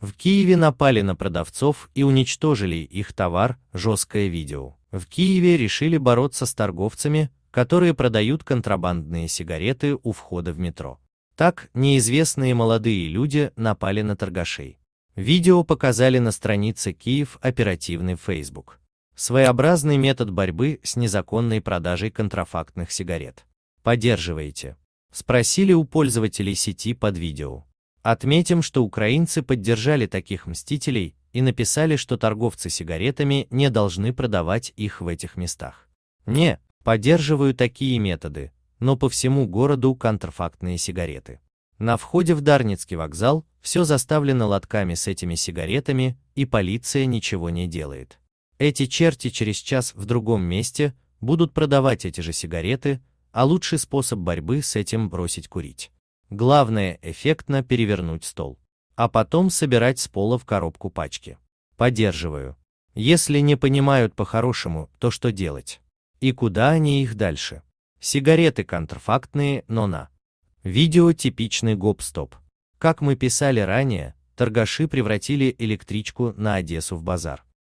В Киеве напали на продавцов и уничтожили их товар, жесткое видео. В Киеве решили бороться с торговцами, которые продают контрабандные сигареты у входа в метро. Так, неизвестные молодые люди напали на торгашей. Видео показали на странице Киев оперативный Facebook. Своеобразный метод борьбы с незаконной продажей контрафактных сигарет. Поддерживаете? Спросили у пользователей сети под видео. Отметим, что украинцы поддержали таких мстителей и написали, что торговцы сигаретами не должны продавать их в этих местах. Не, поддерживаю такие методы, но по всему городу контрфактные сигареты. На входе в Дарницкий вокзал все заставлено лотками с этими сигаретами, и полиция ничего не делает. Эти черти через час в другом месте будут продавать эти же сигареты, а лучший способ борьбы с этим бросить курить. Главное эффектно перевернуть стол. А потом собирать с пола в коробку пачки. Поддерживаю. Если не понимают по-хорошему, то что делать? И куда они их дальше? Сигареты контрафактные, но на. Видео типичный гоп-стоп. Как мы писали ранее, торгаши превратили электричку на Одессу в базар.